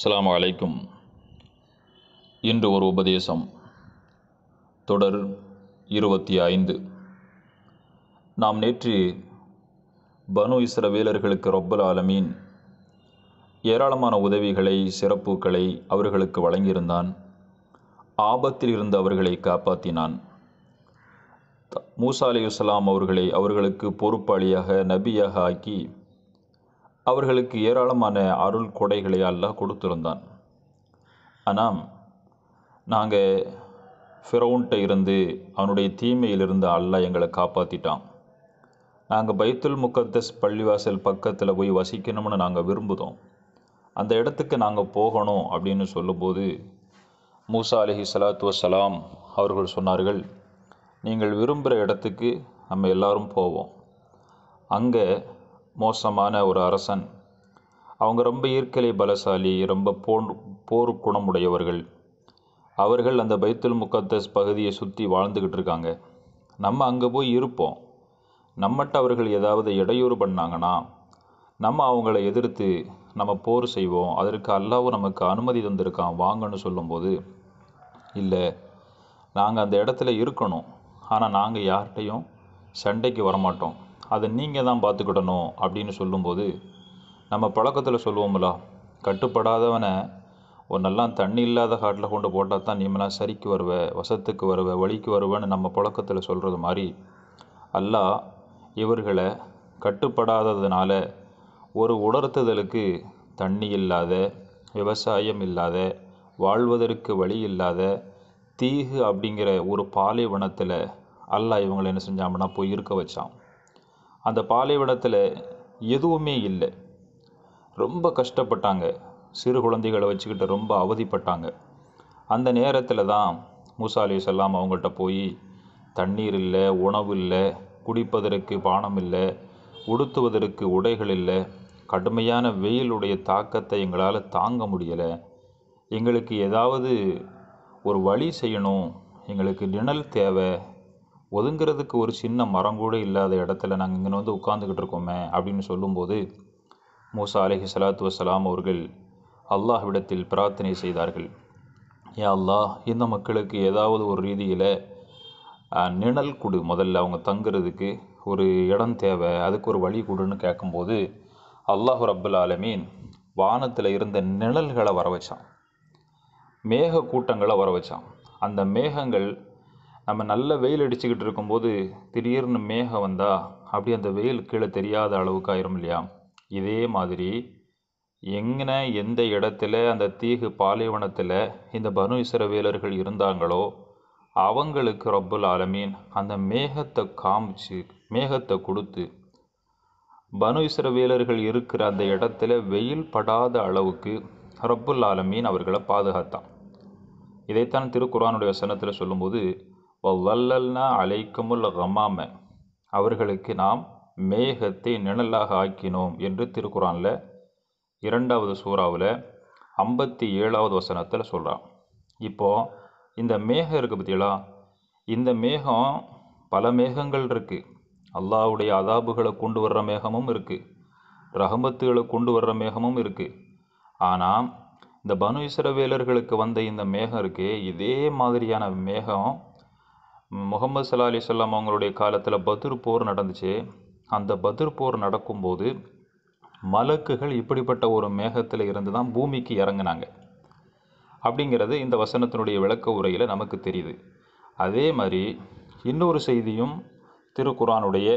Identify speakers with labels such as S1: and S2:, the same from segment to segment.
S1: அஸ்லாம் வலைக்கும் இன்று ஒரு உபதேசம் தொடர் இருபத்தி ஐந்து நாம் நேற்று பனு வீரர்களுக்கு ரொப்பல் ஆலமீன் ஏராளமான உதவிகளை சிறப்புகளை அவர்களுக்கு வழங்கியிருந்தான் ஆபத்தில் இருந்து அவர்களை காப்பாற்றினான் மூசா அலி அவர்களை அவர்களுக்கு பொறுப்பாளியாக நபியாக ஆக்கி அவர்களுக்கு ஏராளமான அருள் கொடைகளை அல்லாஹ் கொடுத்துருந்தான் ஆனால் நாங்கள் ஃபிரௌன்ட்ட இருந்து அவனுடைய தீமையிலிருந்து அல்லாஹ் எங்களை காப்பாற்றிட்டான் நாங்கள் பைத்துல் முக்கத்தஸ் பள்ளிவாசல் பக்கத்தில் போய் வசிக்கணும்னு நாங்கள் விரும்புகிறோம் அந்த இடத்துக்கு நாங்கள் போகணும் அப்படின்னு சொல்லும்போது மூசா அலஹி சலாத்து வசலாம் அவர்கள் சொன்னார்கள் நீங்கள் விரும்புகிற இடத்துக்கு நம்ம எல்லாரும் போவோம் அங்கே மோசமான ஒரு அரசன் அவங்க ரொம்ப ஈர்க்கலை பலசாலி ரொம்ப போர் போர் குணமுடையவர்கள் அவர்கள் அந்த பைத்துல் முக்கத்தஸ் பகுதியை சுற்றி வாழ்ந்துக்கிட்டு இருக்காங்க நம்ம அங்கே போய் இருப்போம் நம்மகிட்ட அவர்கள் ஏதாவது இடையூறு பண்ணாங்கன்னா நம்ம அவங்கள எதிர்த்து நம்ம போர் செய்வோம் அதற்கு அல்லாவும் நமக்கு அனுமதி தந்திருக்கான் வாங்கன்னு சொல்லும்போது இல்லை நாங்கள் அந்த இடத்துல இருக்கணும் ஆனால் நாங்கள் யார்கிட்டையும் சண்டைக்கு வரமாட்டோம் அதை நீங்கள் தான் பார்த்துக்கிடணும் அப்படின்னு சொல்லும்போது நம்ம பழக்கத்தில் சொல்லுவோம்ல கட்டுப்படாதவனை ஒரு நல்லா தண்ணி இல்லாத காட்டில் கொண்டு போட்டால் தான் நீமெல்லாம் சரிக்கு வருவ வசத்துக்கு வருவ வழிக்கு வருவேன்னு நம்ம பழக்கத்தில் சொல்கிறது மாதிரி அல்லாஹ் இவர்களை கட்டுப்படாததுனால ஒரு உணர்த்துதலுக்கு தண்ணி இல்லாத விவசாயம் இல்லாத வாழ்வதற்கு வழி இல்லாத தீகு அப்படிங்கிற ஒரு பாலைவனத்தில் அல்லாஹ் இவங்களை என்ன செஞ்சாங்கன்னா போய் இருக்க வச்சான் அந்த பாலைவனத்தில் எதுவுமே இல்லை ரொம்ப கஷ்டப்பட்டாங்க சிறு குழந்தைகளை வச்சுக்கிட்டு ரொம்ப அவதிப்பட்டாங்க அந்த நேரத்தில் தான் மூசா அலிசல்லாம் அவங்கள்ட்ட போய் தண்ணீர் இல்லை உணவு இல்லை குடிப்பதற்கு பானம் இல்லை உடுத்துவதற்கு உடைகள் இல்லை கடுமையான வெயிலுடைய தாக்கத்தை எங்களால் தாங்க முடியலை எங்களுக்கு ஏதாவது ஒரு வழி செய்யணும் எங்களுக்கு நிழல் தேவை ஒதுங்கிறதுக்கு ஒரு சின்ன மரம் கூட இல்லாத இடத்துல நாங்கள் இங்கே வந்து உட்காந்துக்கிட்டு இருக்கோமே அப்படின்னு சொல்லும்போது மூசா அலஹி சலாத்து வசலாம் அவர்கள் அல்லாஹ்விடத்தில் பிரார்த்தனை செய்தார்கள் யா அல்லாஹ் இந்த மக்களுக்கு ஏதாவது ஒரு ரீதியில் நிழல் கொடு முதல்ல அவங்க தங்குறதுக்கு ஒரு இடம் தேவை அதுக்கு ஒரு வழி கொடுன்னு கேட்கும்போது அல்லாஹு ரப்புல் ஆலமீன் வானத்தில் இருந்த நிழல்களை வர வச்சான் மேக கூட்டங்களை வர வச்சான் அந்த மேகங்கள் நம்ம நல்ல வெயில் அடிச்சுக்கிட்டு இருக்கும்போது திடீர்னு மேகம் வந்தால் அப்படி அந்த வெயில் கீழே தெரியாத அளவுக்கு ஆயிரும் இல்லையா இதே மாதிரி எங்கன எந்த இடத்துல அந்த தீகு பாலைவனத்தில் இந்த பனு வேலர்கள் இருந்தாங்களோ அவங்களுக்கு ரப்புல் ஆலமீன் அந்த மேகத்தை காமிச்சு மேகத்தை கொடுத்து பனு வேலர்கள் இருக்கிற அந்த இடத்துல வெயில் படாத அளவுக்கு ரப்புல் ஆலமீன் அவர்களை பாதுகாத்தான் இதைத்தான் திருக்குறானுடைய வசனத்தில் சொல்லும்போது வல்லல்னா அலைக்குமுல் ஹமாம அவர்களுக்கு நாம் மேகத்தை நிழலாக ஆக்கினோம் என்று திருக்குறானில் இரண்டாவது சூறாவில் ஐம்பத்தி ஏழாவது வசனத்தில் சொல்கிறான் இப்போது இந்த மேகம் இருக்குது பார்த்தீங்களா இந்த மேகம் பல மேகங்கள் இருக்குது அல்லாவுடைய அதாபுகளை கொண்டு வர்ற மேகமும் இருக்குது ரஹமத்துகளை கொண்டு வர்ற மேகமும் இருக்குது ஆனால் இந்த பனு இசரவேலர்களுக்கு வந்த இந்த மேகம் இருக்கே இதே மாதிரியான மேகம் முகமது சல்லா அலி சொல்லாம் அவங்களுடைய காலத்தில் பத்ரு போர் நடந்துச்சு அந்த பத்ரு போர் நடக்கும்போது மலக்குகள் இப்படிப்பட்ட ஒரு மேகத்தில் இருந்து தான் பூமிக்கு இறங்கினாங்க அப்படிங்கிறது இந்த வசனத்தினுடைய விளக்க உரையில் நமக்கு தெரியுது அதே மாதிரி இன்னொரு செய்தியும் திருக்குறானுடைய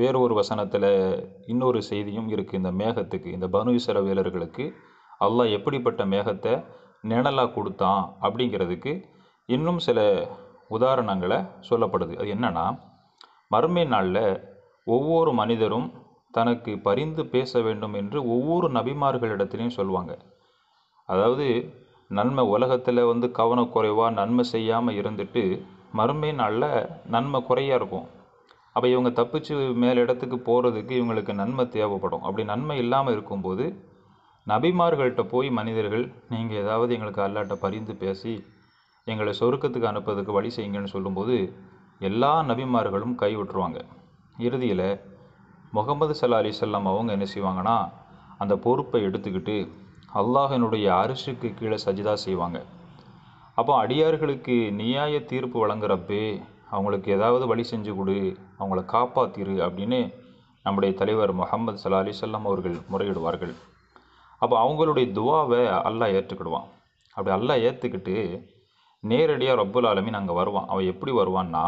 S1: வேறொரு வசனத்தில் இன்னொரு செய்தியும் இருக்குது இந்த மேகத்துக்கு இந்த பனு இசர வேலர்களுக்கு அல்லாஹ் எப்படிப்பட்ட மேகத்தை நிழலாக கொடுத்தான் அப்படிங்கிறதுக்கு இன்னும் சில உதாரணங்களை சொல்லப்படுது அது என்னென்னா மறுமை நாளில் ஒவ்வொரு மனிதரும் தனக்கு பரிந்து பேச வேண்டும் என்று ஒவ்வொரு நபிமார்களிடத்திலையும் சொல்லுவாங்க அதாவது நன்மை உலகத்தில் வந்து கவனக்குறைவாக நன்மை செய்யாமல் இருந்துட்டு மறுமை நாளில் நன்மை குறையாக இருக்கும் அப்போ இவங்க தப்பிச்சு மேல் இடத்துக்கு போகிறதுக்கு இவங்களுக்கு நன்மை தேவைப்படும் அப்படி நன்மை இல்லாமல் இருக்கும்போது நபிமார்கள்கிட்ட போய் மனிதர்கள் நீங்கள் ஏதாவது எங்களுக்கு அல்லாட்ட பரிந்து பேசி எங்களை சொருக்கத்துக்கு அனுப்புறதுக்கு வழி செய்யுங்கன்னு சொல்லும்போது எல்லா நபிமார்களும் கைவிட்டுருவாங்க இறுதியில் முகமது சல்லா அலிசல்லாம் அவங்க என்ன செய்வாங்கன்னா அந்த பொறுப்பை எடுத்துக்கிட்டு அல்லாஹினுடைய அரிசுக்கு கீழே சஜிதா செய்வாங்க அப்போ அடியார்களுக்கு நியாய தீர்ப்பு வழங்குறப்பே அவங்களுக்கு ஏதாவது வழி செஞ்சு கொடு அவங்கள காப்பாத்திரு அப்படின்னு நம்முடைய தலைவர் முகமது சல்லா சொல்லாம் அவர்கள் முறையிடுவார்கள் அப்போ அவங்களுடைய துவாவை அல்லாஹ் ஏற்றுக்கிடுவான் அப்படி அல்லாஹ் ஏற்றுக்கிட்டு நேரடியாக ரப்புல் ஆலமின் அங்கே வருவான் அவன் எப்படி வருவான்னா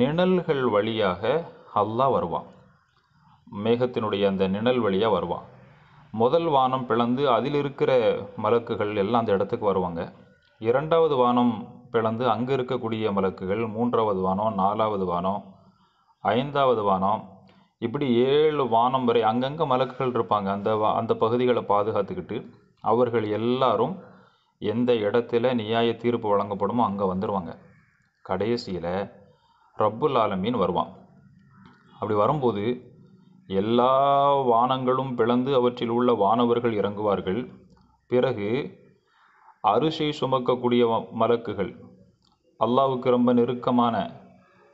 S1: நிழல்கள் வழியாக அல்லா வருவான் மேகத்தினுடைய அந்த நிழல் வழியாக வருவான் முதல் வானம் பிளந்து அதில் இருக்கிற மலக்குகள் எல்லாம் அந்த இடத்துக்கு வருவாங்க இரண்டாவது வானம் பிளந்து அங்கே இருக்கக்கூடிய மலக்குகள் மூன்றாவது வானம் நாலாவது வானம் ஐந்தாவது வானம் இப்படி ஏழு வானம் வரை அங்கங்கே மலக்குகள் இருப்பாங்க அந்த அந்த பகுதிகளை பாதுகாத்துக்கிட்டு அவர்கள் எல்லாரும் எந்த இடத்துல நியாய தீர்ப்பு வழங்கப்படுமோ அங்கே வந்துடுவாங்க கடைசியில் ரப்புல் ஆலமீன் வருவான் அப்படி வரும்போது எல்லா வானங்களும் பிளந்து அவற்றில் உள்ள வானவர்கள் இறங்குவார்கள் பிறகு அரிசி சுமக்கக்கூடிய மலக்குகள் அல்லாவுக்கு ரொம்ப நெருக்கமான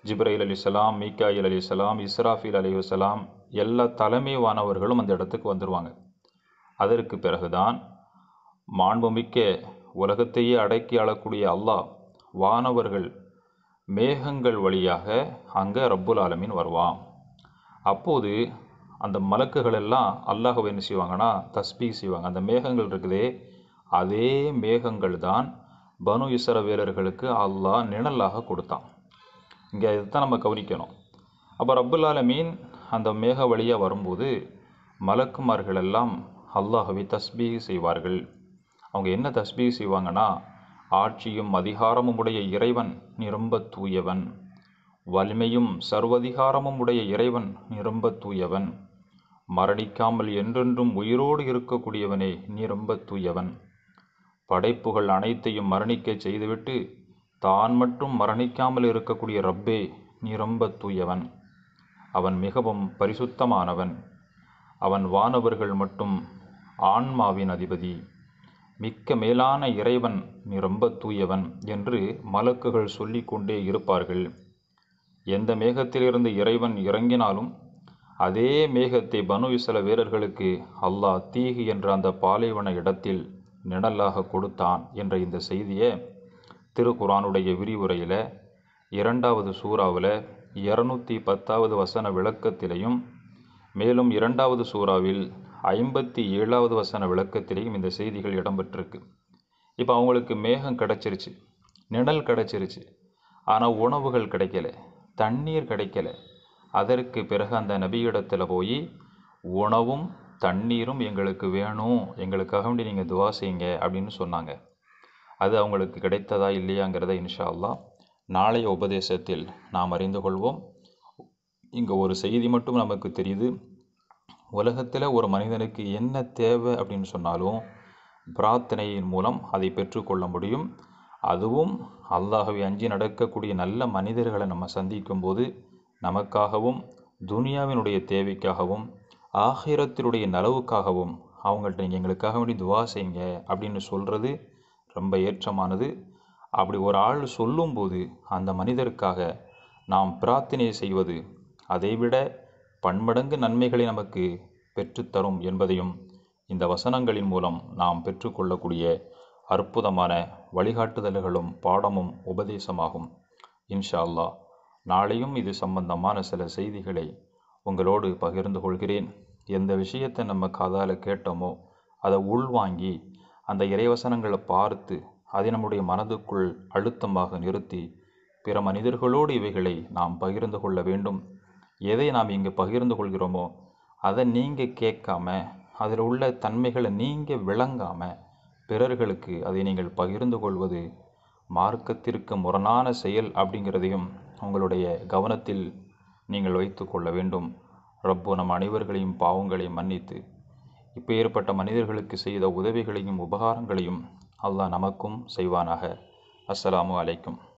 S1: ஜிப்ரைல் அலிசலாம் மீக்காயில் அலிசலாம் இஸ்ராஃபில் அலிவசலாம் எல்லா தலைமை வானவர்களும் அந்த இடத்துக்கு வந்துடுவாங்க அதற்கு பிறகுதான் மாண்புமிக்க உலகத்தையே அடக்கி ஆளக்கூடிய அல்லாஹ் வானவர்கள் மேகங்கள் வழியாக அங்கே ரப்புல் ஆலமின் வருவான் அப்போது அந்த மலக்குகள் எல்லாம் அல்லாஹவை என்ன செய்வாங்கன்னா தஸ்பீ செய்வாங்க அந்த மேகங்கள் இருக்குதே அதே மேகங்கள் தான் பனு இசர வீரர்களுக்கு அல்லாஹ் நிழலாக கொடுத்தான் இங்கே இதுதான் நம்ம கவனிக்கணும் அப்போ ரப்புல் ஆலமீன் அந்த மேக வழியாக வரும்போது மலக்குமார்கள் எல்லாம் அல்லாஹவை தஸ்பீ செய்வார்கள் அவங்க என்ன தஸ்பீ செய்வாங்கன்னா ஆட்சியும் அதிகாரமும் உடைய இறைவன் நிரம்ப தூயவன் வலிமையும் சர்வதிகாரமும் உடைய இறைவன் நிரம்ப தூயவன் மரணிக்காமல் என்றென்றும் உயிரோடு இருக்கக்கூடியவனே நிரம்ப தூயவன் படைப்புகள் அனைத்தையும் மரணிக்க செய்துவிட்டு தான் மட்டும் மரணிக்காமல் இருக்கக்கூடிய ரப்பே நிரம்ப தூயவன் அவன் மிகவும் பரிசுத்தமானவன் அவன் வானவர்கள் மட்டும் ஆன்மாவின் அதிபதி மிக்க மேலான இறைவன் நீ ரொம்ப தூயவன் என்று மலக்குகள் சொல்லிக்கொண்டே கொண்டே இருப்பார்கள் எந்த மேகத்திலிருந்து இறைவன் இறங்கினாலும் அதே மேகத்தை பனு இசல வீரர்களுக்கு அல்லாஹ் தீகு என்ற அந்த பாலைவன இடத்தில் நிழலாக கொடுத்தான் என்ற இந்த செய்தியை திருக்குரானுடைய விரிவுரையில் இரண்டாவது சூறாவில் இரநூத்தி பத்தாவது வசன விளக்கத்திலையும் மேலும் இரண்டாவது சூறாவில் ஐம்பத்தி ஏழாவது வசன விளக்கத்திலையும் இந்த செய்திகள் இடம்பெற்றிருக்கு இப்போ அவங்களுக்கு மேகம் கிடச்சிருச்சு நிழல் கிடச்சிருச்சு ஆனால் உணவுகள் கிடைக்கல தண்ணீர் கிடைக்கல அதற்கு பிறகு அந்த நபியிடத்தில் போய் உணவும் தண்ணீரும் எங்களுக்கு வேணும் எங்களுக்காக வேண்டி நீங்கள் துவா செய்யுங்க அப்படின்னு சொன்னாங்க அது அவங்களுக்கு கிடைத்ததா இல்லையாங்கிறத இன்ஷா அல்லா நாளைய உபதேசத்தில் நாம் அறிந்து கொள்வோம் இங்கே ஒரு செய்தி மட்டும் நமக்கு தெரியுது உலகத்தில் ஒரு மனிதனுக்கு என்ன தேவை அப்படின்னு சொன்னாலும் பிரார்த்தனையின் மூலம் அதை பெற்றுக்கொள்ள முடியும் அதுவும் அல்லாஹவை அஞ்சி நடக்கக்கூடிய நல்ல மனிதர்களை நம்ம சந்திக்கும் போது நமக்காகவும் துனியாவினுடைய தேவைக்காகவும் ஆகிரத்தினுடைய நலவுக்காகவும் அவங்கள்ட்ட நீங்கள் எங்களுக்காக வேண்டி துவா செய்யுங்க அப்படின்னு சொல்கிறது ரொம்ப ஏற்றமானது அப்படி ஒரு ஆள் சொல்லும்போது அந்த மனிதருக்காக நாம் பிரார்த்தனை செய்வது அதைவிட பன்மடங்கு நன்மைகளை நமக்கு பெற்றுத்தரும் என்பதையும் இந்த வசனங்களின் மூலம் நாம் பெற்றுக்கொள்ளக்கூடிய அற்புதமான வழிகாட்டுதல்களும் பாடமும் உபதேசமாகும் இன்ஷா அல்லா நாளையும் இது சம்பந்தமான சில செய்திகளை உங்களோடு பகிர்ந்து கொள்கிறேன் எந்த விஷயத்தை நம்ம காதால் கேட்டோமோ அதை உள்வாங்கி அந்த இறைவசனங்களை பார்த்து அதை நம்முடைய மனதுக்குள் அழுத்தமாக நிறுத்தி பிற மனிதர்களோடு இவைகளை நாம் பகிர்ந்து கொள்ள வேண்டும் எதை நாம் இங்கு பகிர்ந்து கொள்கிறோமோ அதை நீங்கள் கேட்காம அதில் உள்ள தன்மைகளை நீங்கள் விளங்காமல் பிறர்களுக்கு அதை நீங்கள் பகிர்ந்து கொள்வது மார்க்கத்திற்கு முரணான செயல் அப்படிங்கிறதையும் உங்களுடைய கவனத்தில் நீங்கள் வைத்து கொள்ள வேண்டும் ரப்பு நம் அனைவர்களையும் பாவங்களையும் மன்னித்து இப்போ ஏற்பட்ட மனிதர்களுக்கு செய்த உதவிகளையும் உபகாரங்களையும் அல்லாஹ் நமக்கும் செய்வானாக அஸ்ஸலாமு அலைக்கும்